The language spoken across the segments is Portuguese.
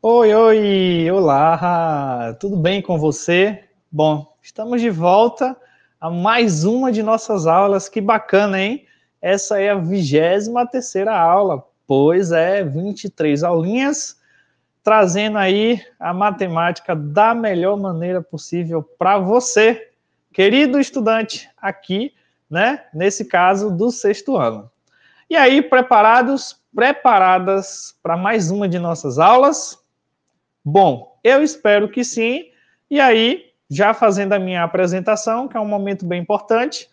Oi, oi, olá, tudo bem com você? Bom, estamos de volta a mais uma de nossas aulas, que bacana, hein? Essa é a 23 terceira aula, pois é, 23 aulinhas, trazendo aí a matemática da melhor maneira possível para você, querido estudante, aqui, né, nesse caso do sexto ano. E aí, preparados, preparadas para mais uma de nossas aulas? Bom, eu espero que sim. E aí, já fazendo a minha apresentação, que é um momento bem importante,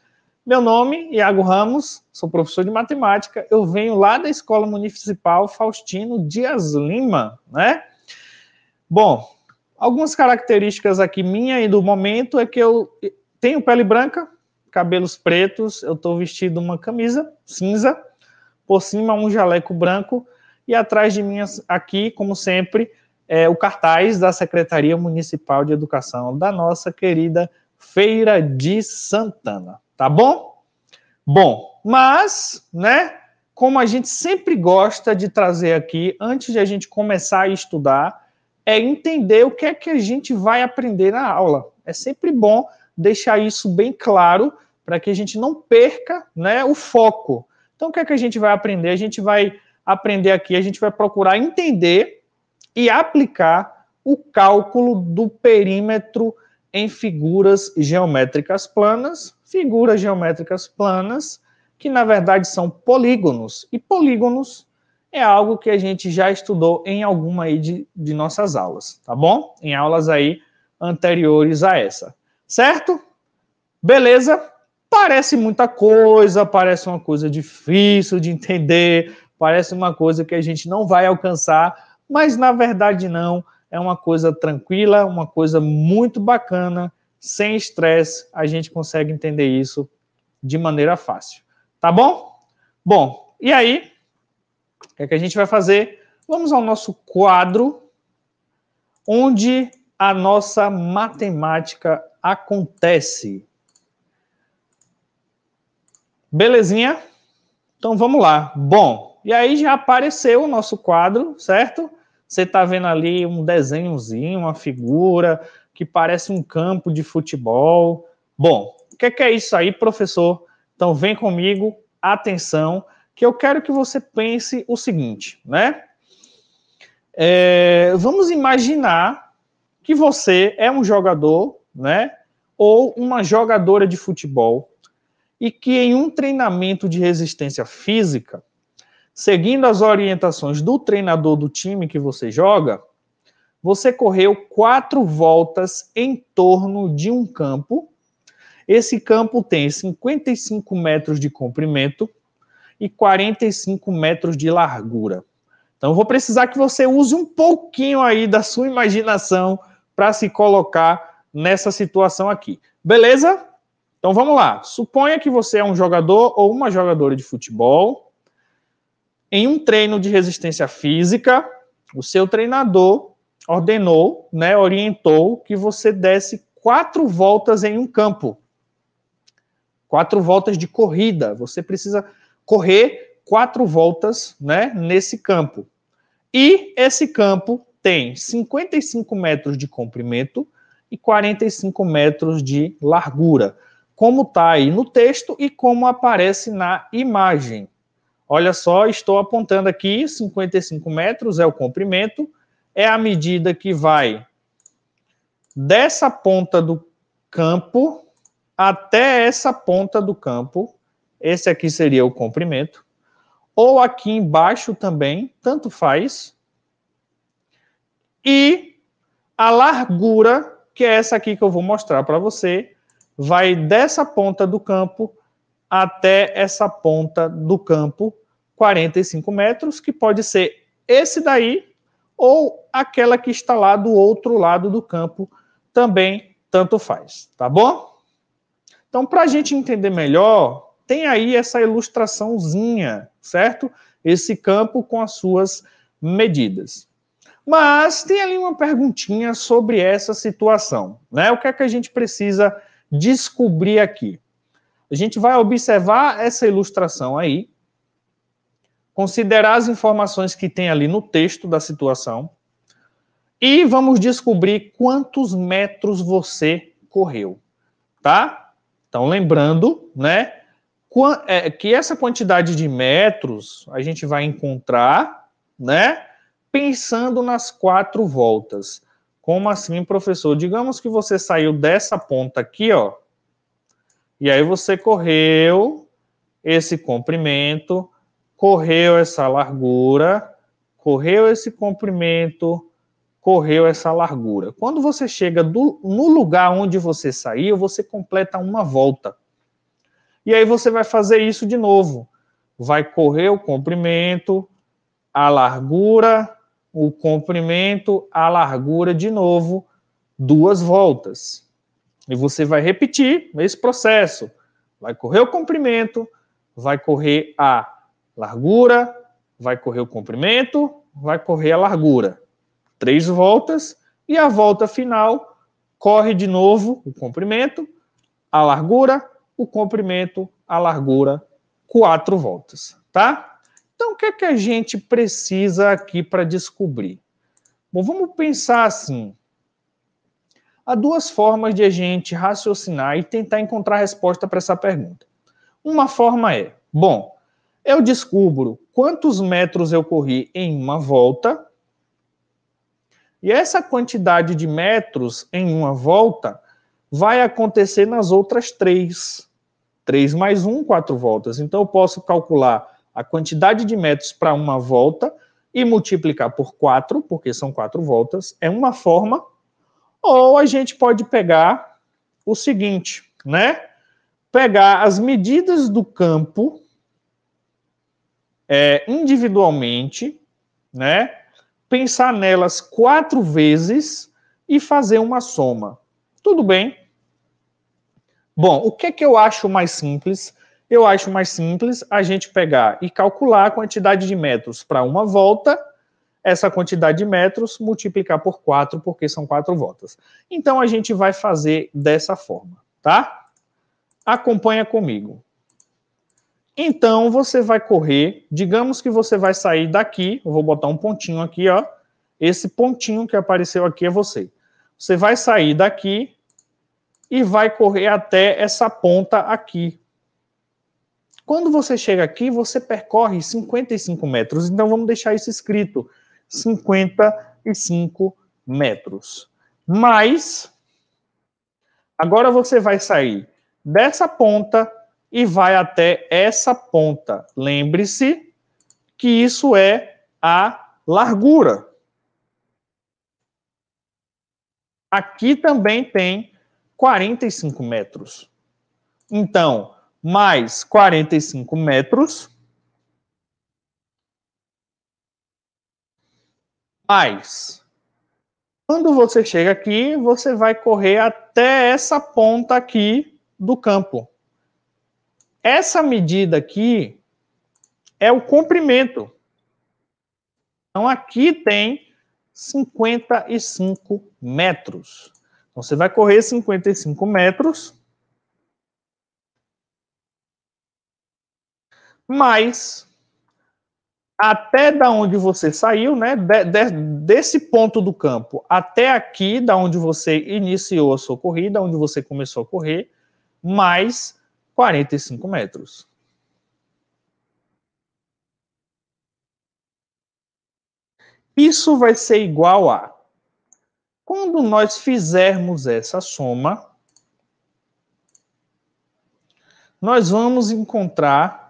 meu nome é Iago Ramos, sou professor de matemática, eu venho lá da Escola Municipal Faustino Dias Lima, né? Bom, algumas características aqui minha e do momento é que eu tenho pele branca, cabelos pretos, eu estou vestido uma camisa cinza, por cima um jaleco branco, e atrás de mim aqui, como sempre, é, o cartaz da Secretaria Municipal de Educação da nossa querida Feira de Santana, tá bom? Bom, mas, né, como a gente sempre gosta de trazer aqui, antes de a gente começar a estudar, é entender o que é que a gente vai aprender na aula. É sempre bom deixar isso bem claro para que a gente não perca, né, o foco. Então, o que é que a gente vai aprender? A gente vai aprender aqui, a gente vai procurar entender e aplicar o cálculo do perímetro em figuras geométricas planas, figuras geométricas planas, que na verdade são polígonos, e polígonos é algo que a gente já estudou em alguma aí de, de nossas aulas, tá bom? Em aulas aí anteriores a essa, certo? Beleza? Parece muita coisa, parece uma coisa difícil de entender, parece uma coisa que a gente não vai alcançar mas na verdade não. É uma coisa tranquila, uma coisa muito bacana, sem estresse, a gente consegue entender isso de maneira fácil. Tá bom? Bom, e aí, o que, é que a gente vai fazer? Vamos ao nosso quadro, onde a nossa matemática acontece. Belezinha? Então vamos lá. Bom, e aí já apareceu o nosso quadro, certo? Você está vendo ali um desenhozinho, uma figura que parece um campo de futebol. Bom, o que, é que é isso aí, professor? Então vem comigo, atenção, que eu quero que você pense o seguinte, né? É, vamos imaginar que você é um jogador, né? Ou uma jogadora de futebol e que em um treinamento de resistência física seguindo as orientações do treinador do time que você joga, você correu quatro voltas em torno de um campo. Esse campo tem 55 metros de comprimento e 45 metros de largura. Então, vou precisar que você use um pouquinho aí da sua imaginação para se colocar nessa situação aqui. Beleza? Então, vamos lá. Suponha que você é um jogador ou uma jogadora de futebol em um treino de resistência física, o seu treinador ordenou, né, orientou que você desse quatro voltas em um campo. Quatro voltas de corrida. Você precisa correr quatro voltas né, nesse campo. E esse campo tem 55 metros de comprimento e 45 metros de largura, como está aí no texto e como aparece na imagem. Olha só, estou apontando aqui, 55 metros é o comprimento, é a medida que vai dessa ponta do campo até essa ponta do campo. Esse aqui seria o comprimento. Ou aqui embaixo também, tanto faz. E a largura, que é essa aqui que eu vou mostrar para você, vai dessa ponta do campo até essa ponta do campo, 45 metros, que pode ser esse daí ou aquela que está lá do outro lado do campo, também tanto faz, tá bom? Então, para a gente entender melhor, tem aí essa ilustraçãozinha, certo? Esse campo com as suas medidas. Mas tem ali uma perguntinha sobre essa situação, né? O que é que a gente precisa descobrir aqui? A gente vai observar essa ilustração aí, considerar as informações que tem ali no texto da situação e vamos descobrir quantos metros você correu, tá? Então, lembrando, né, é, que essa quantidade de metros a gente vai encontrar, né, pensando nas quatro voltas. Como assim, professor? Digamos que você saiu dessa ponta aqui, ó, e aí você correu esse comprimento, correu essa largura, correu esse comprimento, correu essa largura. Quando você chega do, no lugar onde você saiu, você completa uma volta. E aí você vai fazer isso de novo. Vai correr o comprimento, a largura, o comprimento, a largura de novo, duas voltas. E você vai repetir esse processo. Vai correr o comprimento, vai correr a largura, vai correr o comprimento, vai correr a largura. Três voltas e a volta final corre de novo o comprimento, a largura, o comprimento, a largura, quatro voltas, tá? Então, o que é que a gente precisa aqui para descobrir? Bom, vamos pensar assim, Há duas formas de a gente raciocinar e tentar encontrar resposta para essa pergunta. Uma forma é, bom, eu descubro quantos metros eu corri em uma volta, e essa quantidade de metros em uma volta vai acontecer nas outras três. Três mais um, quatro voltas. Então eu posso calcular a quantidade de metros para uma volta e multiplicar por quatro, porque são quatro voltas. É uma forma ou a gente pode pegar o seguinte, né? Pegar as medidas do campo é, individualmente, né? Pensar nelas quatro vezes e fazer uma soma. Tudo bem? Bom, o que, é que eu acho mais simples? Eu acho mais simples a gente pegar e calcular a quantidade de metros para uma volta essa quantidade de metros, multiplicar por 4, porque são 4 voltas. Então, a gente vai fazer dessa forma, tá? Acompanha comigo. Então, você vai correr, digamos que você vai sair daqui, eu vou botar um pontinho aqui, ó. Esse pontinho que apareceu aqui é você. Você vai sair daqui e vai correr até essa ponta aqui. Quando você chega aqui, você percorre 55 metros. Então, vamos deixar isso escrito. 55 metros. Mas, agora você vai sair dessa ponta e vai até essa ponta. Lembre-se que isso é a largura. Aqui também tem 45 metros. Então, mais 45 metros Mas, quando você chega aqui, você vai correr até essa ponta aqui do campo. Essa medida aqui é o comprimento. Então, aqui tem 55 metros. Então, você vai correr 55 metros. Mais até da onde você saiu, né? De, de, desse ponto do campo até aqui, da onde você iniciou a sua corrida, onde você começou a correr, mais 45 metros. Isso vai ser igual a. Quando nós fizermos essa soma, nós vamos encontrar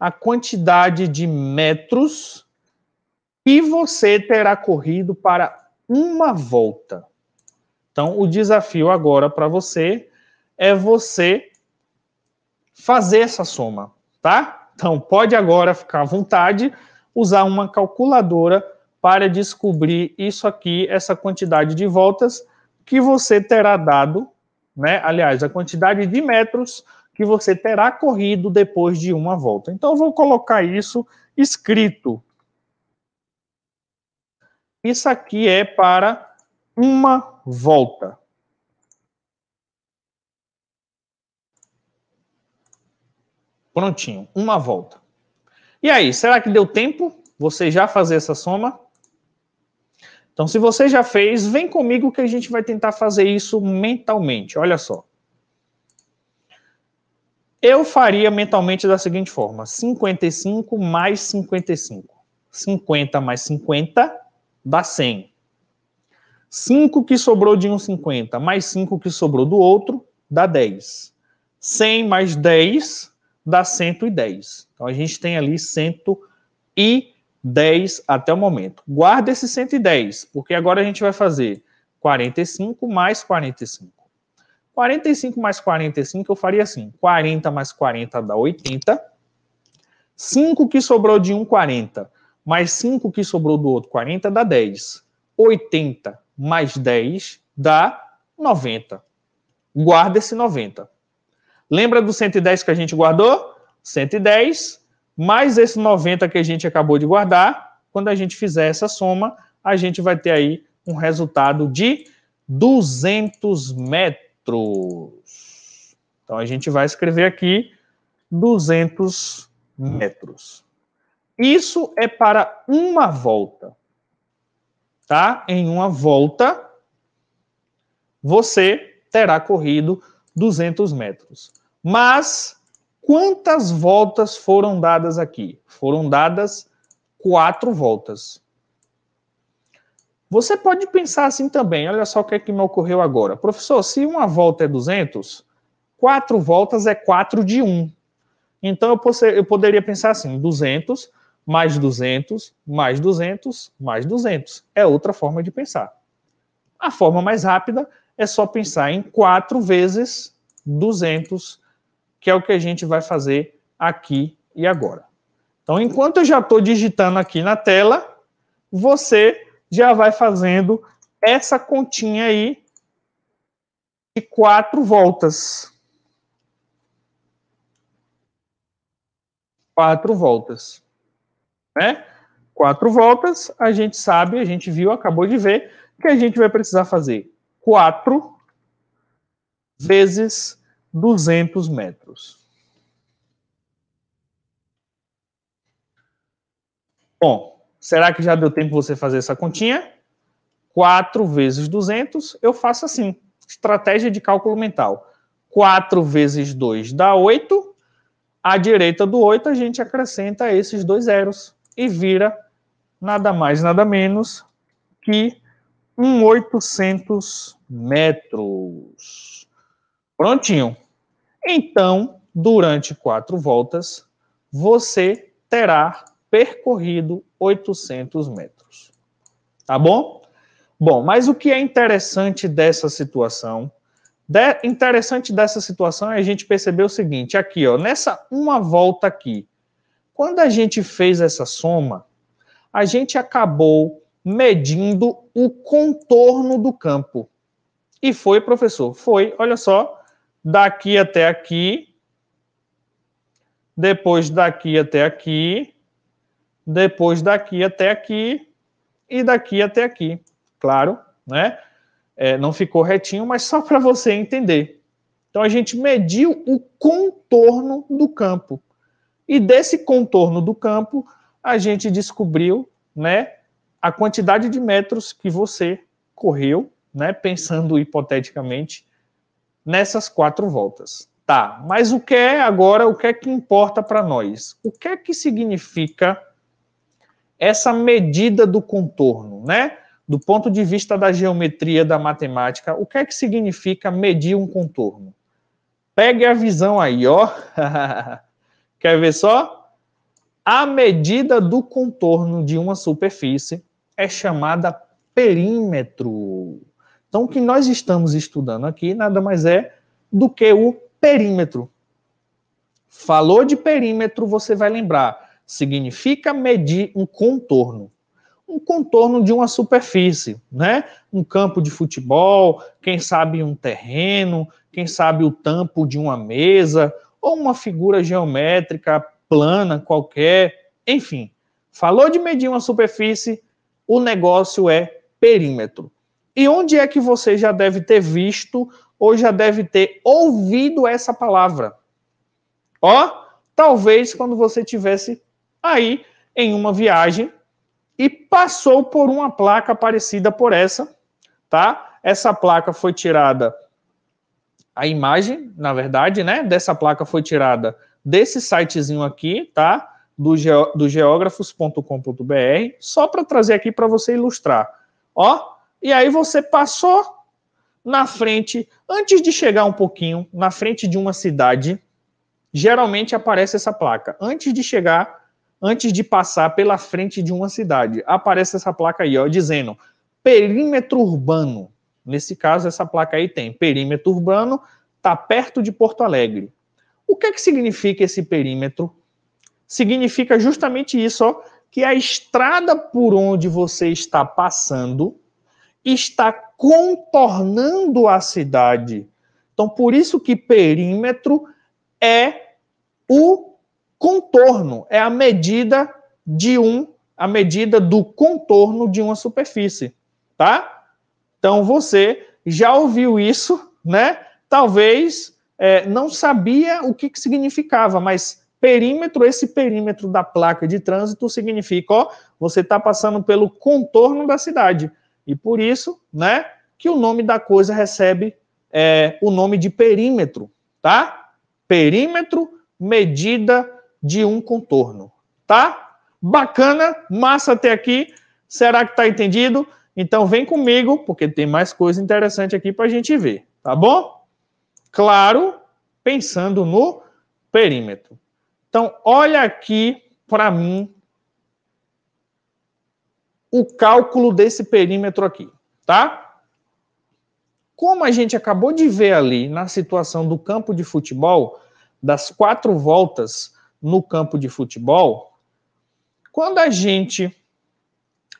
a quantidade de metros que você terá corrido para uma volta. Então, o desafio agora para você é você fazer essa soma, tá? Então, pode agora ficar à vontade, usar uma calculadora para descobrir isso aqui, essa quantidade de voltas que você terá dado, né? Aliás, a quantidade de metros que você terá corrido depois de uma volta. Então, eu vou colocar isso escrito. Isso aqui é para uma volta. Prontinho, uma volta. E aí, será que deu tempo você já fazer essa soma? Então, se você já fez, vem comigo que a gente vai tentar fazer isso mentalmente. Olha só. Eu faria mentalmente da seguinte forma: 55 mais 55. 50 mais 50 dá 100. 5 que sobrou de um 50 mais 5 que sobrou do outro dá 10. 100 mais 10 dá 110. Então a gente tem ali 110 até o momento. Guarda esse 110, porque agora a gente vai fazer 45 mais 45. 45 mais 45 eu faria assim: 40 mais 40 dá 80. 5 que sobrou de um, 40. Mais 5 que sobrou do outro, 40 dá 10. 80 mais 10 dá 90. Guarda esse 90. Lembra do 110 que a gente guardou? 110 mais esse 90 que a gente acabou de guardar. Quando a gente fizer essa soma, a gente vai ter aí um resultado de 200 metros metros. Então a gente vai escrever aqui 200 metros. Isso é para uma volta. Tá? Em uma volta, você terá corrido 200 metros. Mas quantas voltas foram dadas aqui? Foram dadas quatro voltas. Você pode pensar assim também, olha só o que, é que me ocorreu agora. Professor, se uma volta é 200, quatro voltas é 4 de 1. Então, eu, poderia pensar assim, 200 mais 200, mais 200, mais 200. É outra forma de pensar. A forma mais rápida é só pensar em 4 vezes 200, que é o que a gente vai fazer aqui e agora. Então, enquanto eu já estou digitando aqui na tela, você já vai fazendo essa continha aí de quatro voltas. Quatro voltas. Né? Quatro voltas, a gente sabe, a gente viu, acabou de ver, que a gente vai precisar fazer quatro vezes 200 metros. Bom, Será que já deu tempo você fazer essa continha? 4 vezes 200, eu faço assim. Estratégia de cálculo mental. 4 vezes 2 dá 8. À direita do 8, a gente acrescenta esses dois zeros. E vira nada mais, nada menos que 1,800 metros. Prontinho. Então, durante quatro voltas, você terá percorrido 800 metros. Tá bom? Bom, mas o que é interessante dessa situação? De interessante dessa situação é a gente perceber o seguinte, aqui, ó, nessa uma volta aqui, quando a gente fez essa soma, a gente acabou medindo o contorno do campo. E foi, professor, foi, olha só, daqui até aqui, depois daqui até aqui, depois daqui até aqui e daqui até aqui. Claro, né? É, não ficou retinho, mas só para você entender. Então a gente mediu o contorno do campo. E desse contorno do campo, a gente descobriu, né, a quantidade de metros que você correu, né, pensando hipoteticamente nessas quatro voltas. Tá, mas o que é agora, o que é que importa para nós? O que é que significa essa medida do contorno, né? Do ponto de vista da geometria da matemática, o que é que significa medir um contorno? Pegue a visão aí, ó. Quer ver só? A medida do contorno de uma superfície é chamada perímetro. Então, o que nós estamos estudando aqui nada mais é do que o perímetro. Falou de perímetro, você vai lembrar significa medir um contorno. Um contorno de uma superfície, né? Um campo de futebol, quem sabe um terreno, quem sabe o tampo de uma mesa, ou uma figura geométrica plana qualquer, enfim. Falou de medir uma superfície, o negócio é perímetro. E onde é que você já deve ter visto ou já deve ter ouvido essa palavra? Ó, talvez quando você tivesse aí em uma viagem e passou por uma placa parecida por essa, tá? Essa placa foi tirada a imagem, na verdade, né, dessa placa foi tirada desse sitezinho aqui, tá? Do, ge do geógrafos.com.br, só para trazer aqui para você ilustrar. Ó, e aí você passou na frente, antes de chegar um pouquinho, na frente de uma cidade, geralmente aparece essa placa. Antes de chegar antes de passar pela frente de uma cidade. Aparece essa placa aí, ó, dizendo perímetro urbano. Nesse caso, essa placa aí tem perímetro urbano, tá perto de Porto Alegre. O que é que significa esse perímetro? Significa justamente isso, ó, que a estrada por onde você está passando está contornando a cidade. Então, por isso que perímetro é o Contorno é a medida de um, a medida do contorno de uma superfície, tá? Então você já ouviu isso, né? Talvez é, não sabia o que, que significava, mas perímetro, esse perímetro da placa de trânsito significa, ó, você está passando pelo contorno da cidade. E por isso, né, que o nome da coisa recebe é, o nome de perímetro, tá? Perímetro, medida de um contorno. Tá? Bacana, massa até aqui. Será que tá entendido? Então vem comigo, porque tem mais coisa interessante aqui para a gente ver, tá bom? Claro, pensando no perímetro. Então olha aqui para mim o cálculo desse perímetro aqui, tá? Como a gente acabou de ver ali na situação do campo de futebol, das quatro voltas, no campo de futebol, quando a gente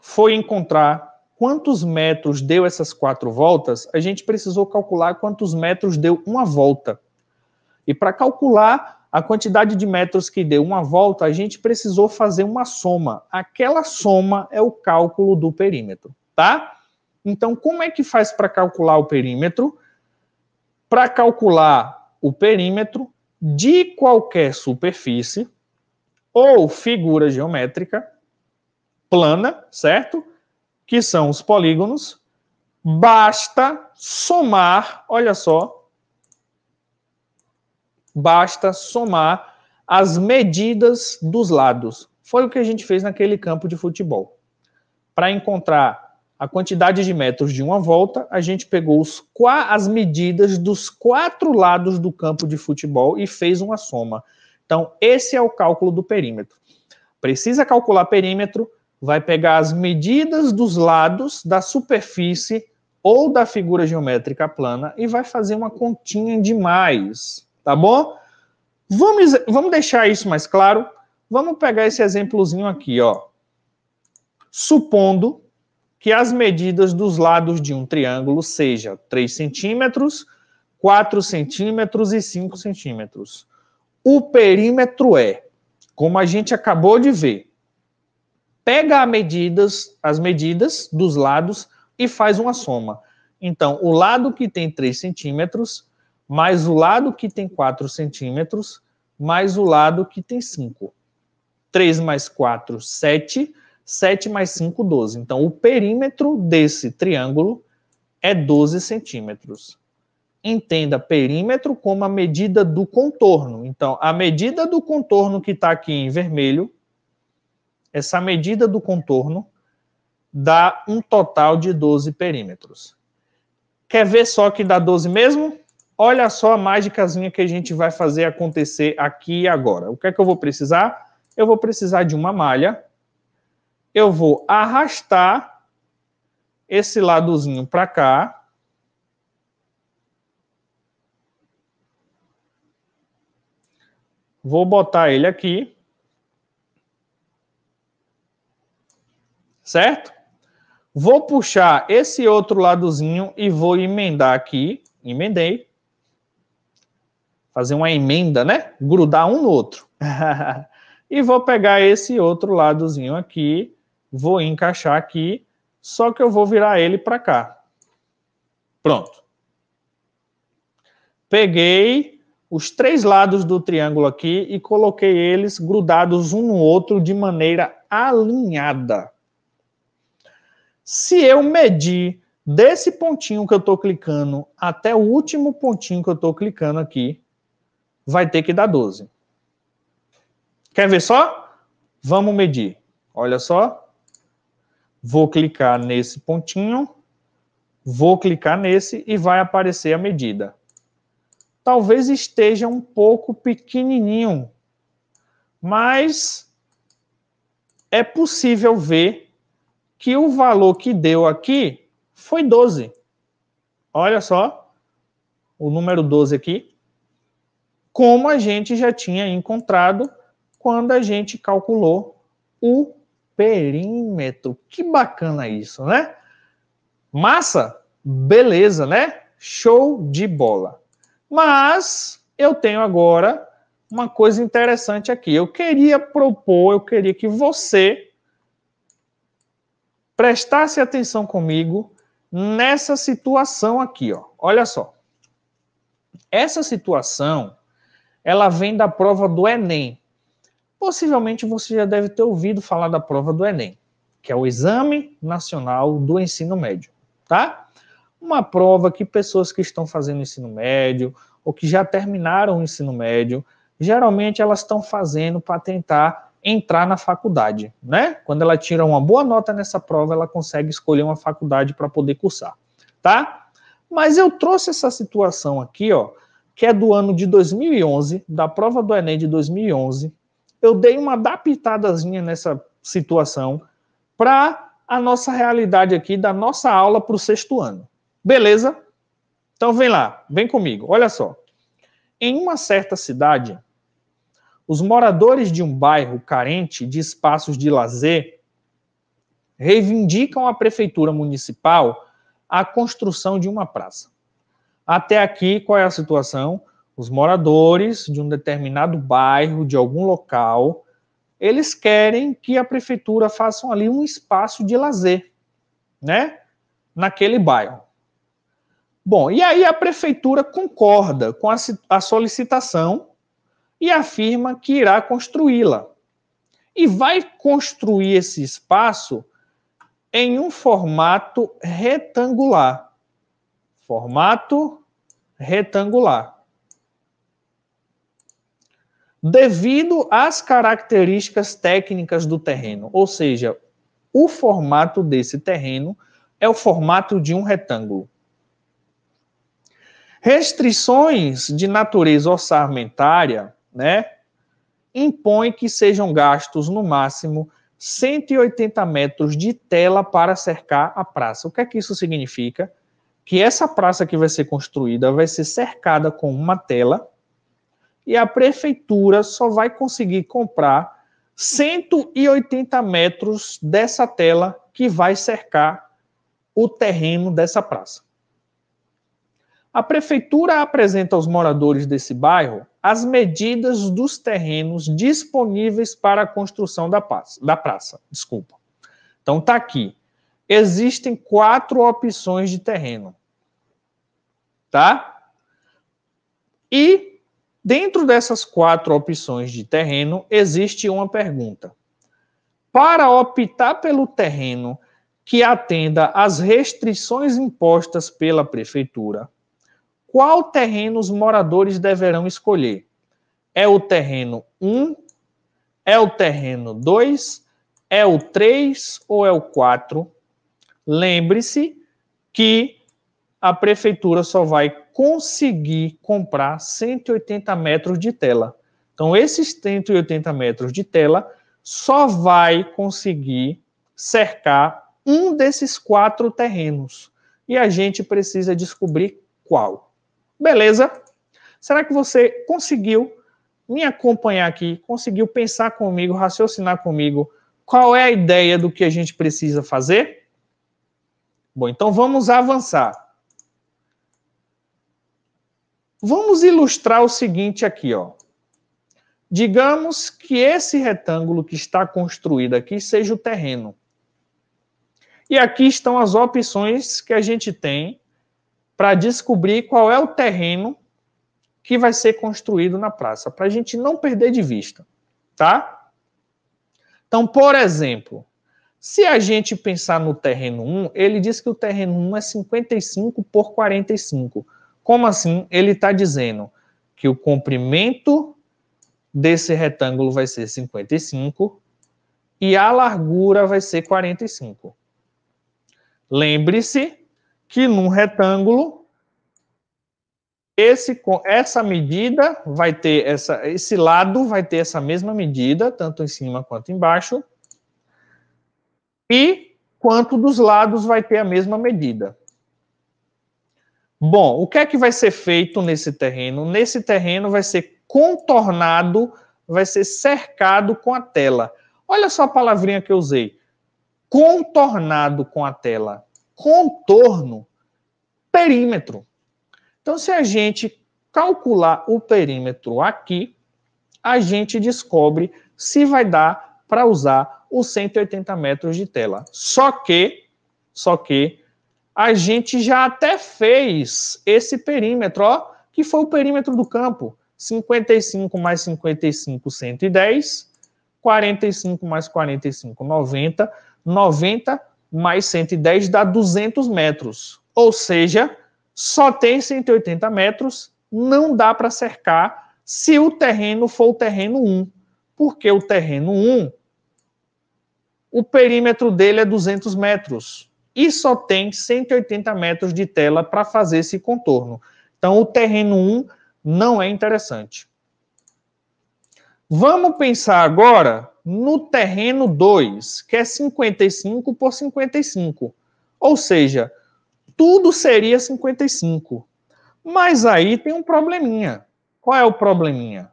foi encontrar quantos metros deu essas quatro voltas, a gente precisou calcular quantos metros deu uma volta. E para calcular a quantidade de metros que deu uma volta, a gente precisou fazer uma soma. Aquela soma é o cálculo do perímetro, tá? Então, como é que faz para calcular o perímetro? Para calcular o perímetro, de qualquer superfície ou figura geométrica plana, certo? Que são os polígonos. Basta somar, olha só, basta somar as medidas dos lados. Foi o que a gente fez naquele campo de futebol. Para encontrar a quantidade de metros de uma volta, a gente pegou os, as medidas dos quatro lados do campo de futebol e fez uma soma. Então, esse é o cálculo do perímetro. Precisa calcular perímetro, vai pegar as medidas dos lados da superfície ou da figura geométrica plana e vai fazer uma continha de mais, tá bom? Vamos, vamos deixar isso mais claro? Vamos pegar esse exemplozinho aqui, ó. Supondo que as medidas dos lados de um triângulo sejam 3 centímetros, 4 centímetros e 5 centímetros. O perímetro é, como a gente acabou de ver, pega as medidas, as medidas dos lados e faz uma soma. Então, o lado que tem 3 centímetros, mais o lado que tem 4 centímetros, mais o lado que tem 5. 3 mais 4, 7. 7 mais 5, 12. Então, o perímetro desse triângulo é 12 centímetros. Entenda perímetro como a medida do contorno. Então, a medida do contorno que está aqui em vermelho, essa medida do contorno dá um total de 12 perímetros. Quer ver só que dá 12 mesmo? Olha só a mágicazinha que a gente vai fazer acontecer aqui e agora. O que é que eu vou precisar? Eu vou precisar de uma malha eu vou arrastar esse ladozinho para cá. Vou botar ele aqui. Certo? Vou puxar esse outro ladozinho e vou emendar aqui. Emendei. Fazer uma emenda, né? Grudar um no outro. e vou pegar esse outro ladozinho aqui vou encaixar aqui, só que eu vou virar ele para cá. Pronto. Peguei os três lados do triângulo aqui e coloquei eles grudados um no outro de maneira alinhada. Se eu medir desse pontinho que eu estou clicando até o último pontinho que eu estou clicando aqui, vai ter que dar 12. Quer ver só? Vamos medir. Olha só. Vou clicar nesse pontinho, vou clicar nesse e vai aparecer a medida. Talvez esteja um pouco pequenininho, mas é possível ver que o valor que deu aqui foi 12. Olha só, o número 12 aqui, como a gente já tinha encontrado quando a gente calculou o perímetro. Que bacana isso, né? Massa, beleza, né? Show de bola. Mas eu tenho agora uma coisa interessante aqui. Eu queria propor, eu queria que você prestasse atenção comigo nessa situação aqui, ó. Olha só. Essa situação ela vem da prova do Enem. Possivelmente você já deve ter ouvido falar da prova do Enem, que é o Exame Nacional do Ensino Médio, tá? Uma prova que pessoas que estão fazendo ensino médio ou que já terminaram o ensino médio, geralmente elas estão fazendo para tentar entrar na faculdade, né? Quando ela tira uma boa nota nessa prova, ela consegue escolher uma faculdade para poder cursar, tá? Mas eu trouxe essa situação aqui, ó, que é do ano de 2011, da prova do Enem de 2011, eu dei uma adaptadazinha nessa situação para a nossa realidade aqui da nossa aula para o sexto ano. Beleza? Então vem lá, vem comigo. Olha só. Em uma certa cidade, os moradores de um bairro carente de espaços de lazer reivindicam à prefeitura municipal a construção de uma praça. Até aqui, qual é a situação? Os moradores de um determinado bairro, de algum local, eles querem que a prefeitura faça ali um espaço de lazer, né? Naquele bairro. Bom, e aí a prefeitura concorda com a, a solicitação e afirma que irá construí-la. E vai construir esse espaço em um formato retangular. Formato retangular devido às características técnicas do terreno, ou seja, o formato desse terreno é o formato de um retângulo. Restrições de natureza orçamentária, né, impõe que sejam gastos no máximo 180 metros de tela para cercar a praça. O que é que isso significa? Que essa praça que vai ser construída vai ser cercada com uma tela e a prefeitura só vai conseguir comprar 180 metros dessa tela que vai cercar o terreno dessa praça. A prefeitura apresenta aos moradores desse bairro as medidas dos terrenos disponíveis para a construção da praça. Da praça desculpa. Então tá aqui. Existem quatro opções de terreno, tá? E Dentro dessas quatro opções de terreno, existe uma pergunta. Para optar pelo terreno que atenda às restrições impostas pela prefeitura, qual terreno os moradores deverão escolher? É o terreno 1? É o terreno 2? É o 3 ou é o 4? Lembre-se que a prefeitura só vai conseguir comprar 180 metros de tela. Então, esses 180 metros de tela só vai conseguir cercar um desses quatro terrenos. E a gente precisa descobrir qual. Beleza? Será que você conseguiu me acompanhar aqui? Conseguiu pensar comigo, raciocinar comigo? Qual é a ideia do que a gente precisa fazer? Bom, então vamos avançar. Vamos ilustrar o seguinte aqui, ó. Digamos que esse retângulo que está construído aqui seja o terreno. E aqui estão as opções que a gente tem para descobrir qual é o terreno que vai ser construído na praça, para a gente não perder de vista, tá? Então, por exemplo, se a gente pensar no terreno 1, ele diz que o terreno 1 é 55 por 45. Como assim? Ele está dizendo que o comprimento desse retângulo vai ser 55 e a largura vai ser 45. Lembre-se que num retângulo esse essa medida vai ter essa esse lado vai ter essa mesma medida, tanto em cima quanto embaixo. E quanto dos lados vai ter a mesma medida. Bom, o que é que vai ser feito nesse terreno? Nesse terreno vai ser contornado, vai ser cercado com a tela. Olha só a palavrinha que eu usei. Contornado com a tela. Contorno, perímetro. Então, se a gente calcular o perímetro aqui, a gente descobre se vai dar para usar os 180 metros de tela. Só que, só que a gente já até fez esse perímetro, ó, que foi o perímetro do campo. 55 mais 55, 110. 45 mais 45, 90. 90 mais 110 dá 200 metros. Ou seja, só tem 180 metros, não dá para cercar se o terreno for o terreno 1. Porque o terreno 1, o perímetro dele é 200 metros e só tem 180 metros de tela para fazer esse contorno. Então, o terreno 1 não é interessante. Vamos pensar agora no terreno 2, que é 55 por 55. Ou seja, tudo seria 55. Mas aí tem um probleminha. Qual é o probleminha?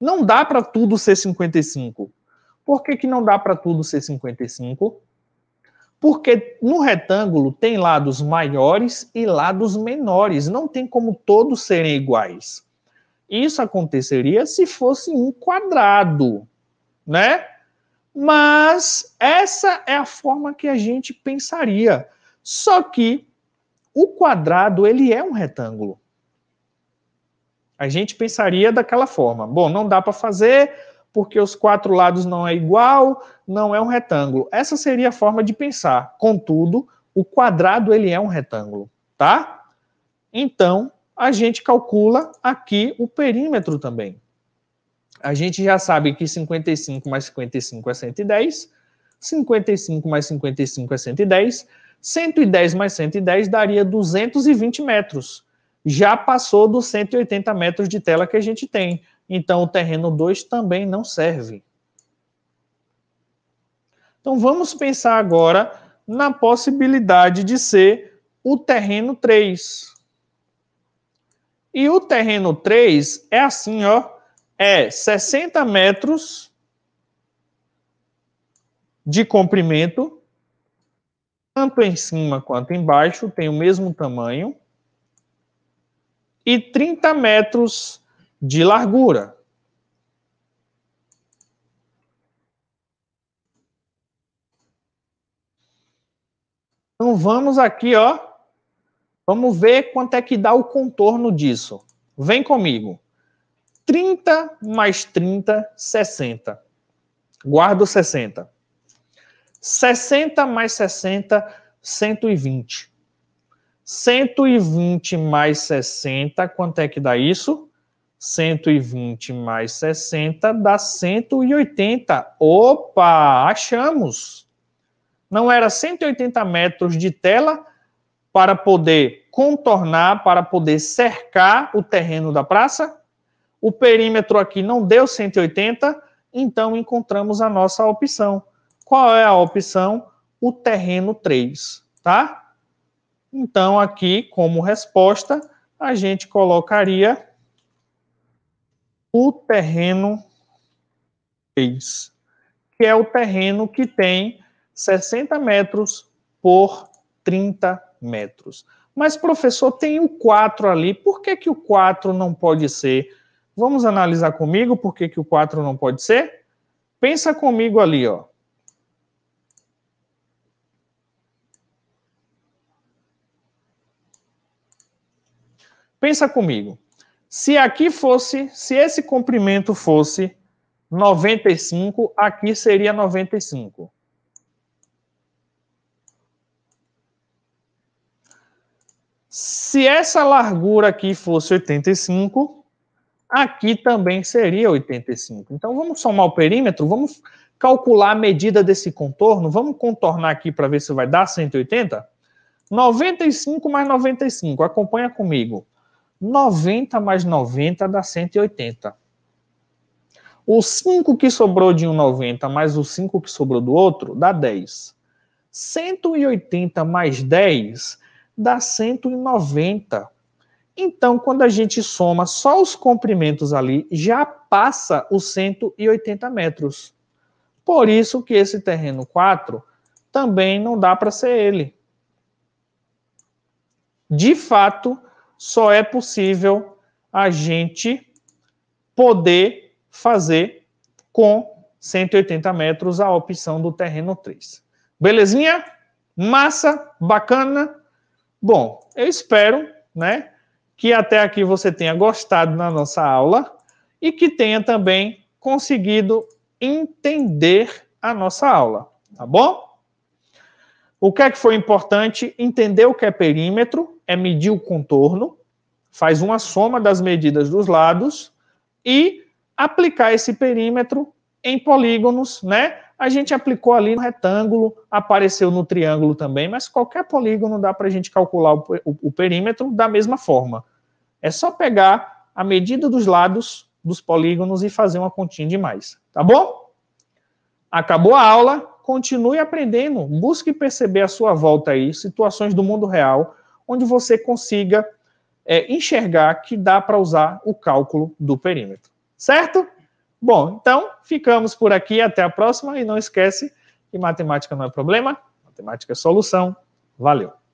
Não dá para tudo ser 55. Por que, que não dá para tudo ser 55? Porque no retângulo tem lados maiores e lados menores, não tem como todos serem iguais. Isso aconteceria se fosse um quadrado, né? Mas essa é a forma que a gente pensaria. Só que o quadrado ele é um retângulo. A gente pensaria daquela forma. Bom, não dá para fazer, porque os quatro lados não é igual, não é um retângulo. Essa seria a forma de pensar. Contudo, o quadrado ele é um retângulo, tá? Então, a gente calcula aqui o perímetro também. A gente já sabe que 55 mais 55 é 110, 55 mais 55 é 110, 110 mais 110 daria 220 metros. Já passou dos 180 metros de tela que a gente tem. Então, o terreno 2 também não serve. Então, vamos pensar agora na possibilidade de ser o terreno 3. E o terreno 3 é assim, ó, é 60 metros de comprimento, tanto em cima quanto embaixo, tem o mesmo tamanho, e 30 metros de de largura. Então vamos aqui, ó. Vamos ver quanto é que dá o contorno disso. Vem comigo. 30 mais 30, 60. Guardo 60. 60 mais 60, 120. 120 mais 60, quanto é que dá isso? 120 mais 60 dá 180. Opa, achamos! Não era 180 metros de tela para poder contornar, para poder cercar o terreno da praça? O perímetro aqui não deu 180, então encontramos a nossa opção. Qual é a opção? O terreno 3, tá? Então aqui, como resposta, a gente colocaria o terreno 3, que é o terreno que tem 60 metros por 30 metros. Mas, professor, tem o 4 ali, por que, que o 4 não pode ser? Vamos analisar comigo por que, que o 4 não pode ser? Pensa comigo ali, ó. Pensa comigo. Se aqui fosse, se esse comprimento fosse 95, aqui seria 95. Se essa largura aqui fosse 85, aqui também seria 85. Então vamos somar o perímetro, vamos calcular a medida desse contorno, vamos contornar aqui para ver se vai dar 180. 95 mais 95, acompanha comigo. 90 mais 90 dá 180. O 5 que sobrou de um 90 mais o 5 que sobrou do outro dá 10. 180 mais 10 dá 190. Então, quando a gente soma só os comprimentos ali, já passa os 180 metros. Por isso que esse terreno 4 também não dá para ser ele. De fato, só é possível a gente poder fazer com 180 metros a opção do terreno 3. Belezinha? Massa? Bacana? Bom, eu espero, né, que até aqui você tenha gostado da nossa aula e que tenha também conseguido entender a nossa aula, tá bom? O que é que foi importante? Entender o que é perímetro, é medir o contorno, faz uma soma das medidas dos lados e aplicar esse perímetro em polígonos, né? A gente aplicou ali no retângulo, apareceu no triângulo também, mas qualquer polígono dá para a gente calcular o, o, o perímetro da mesma forma. É só pegar a medida dos lados dos polígonos e fazer uma continha de mais, tá bom? Acabou a aula, continue aprendendo, busque perceber à sua volta aí situações do mundo real onde você consiga é, enxergar que dá para usar o cálculo do perímetro. Certo? Bom, então ficamos por aqui. Até a próxima. E não esquece que matemática não é problema, matemática é solução. Valeu!